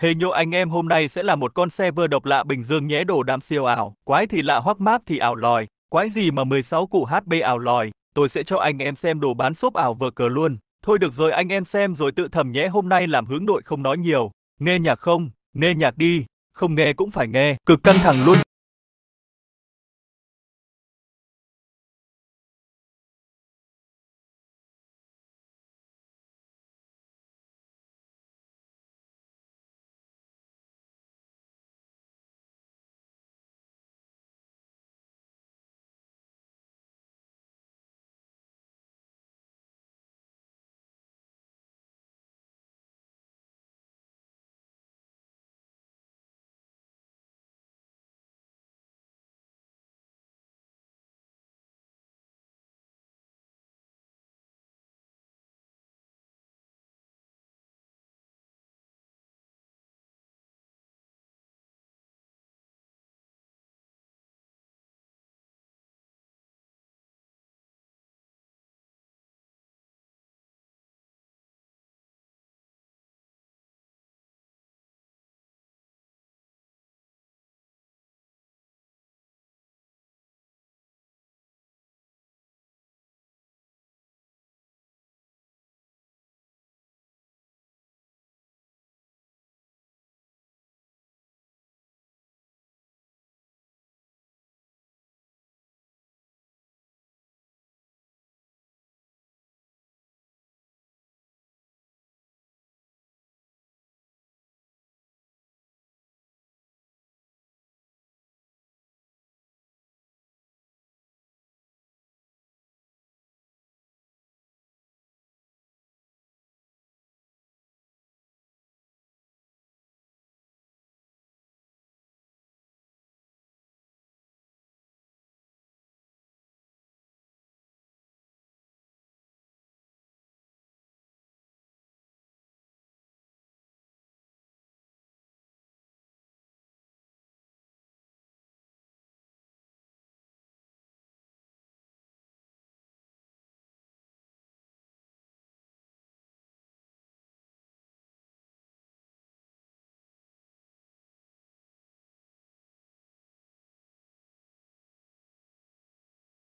hề Heyo anh em hôm nay sẽ là một con xe vừa độc lạ Bình Dương nhé đồ đam siêu ảo, quái thì lạ hoắc map thì ảo lòi, quái gì mà 16 củ HP ảo lòi, tôi sẽ cho anh em xem đồ bán shop ảo vừa cờ luôn. Thôi được rồi anh em xem rồi tự thầm nhé hôm nay làm hướng đội không nói nhiều, nghe nhạc không, nghe nhạc đi, không nghe cũng phải nghe, cực căng thẳng luôn.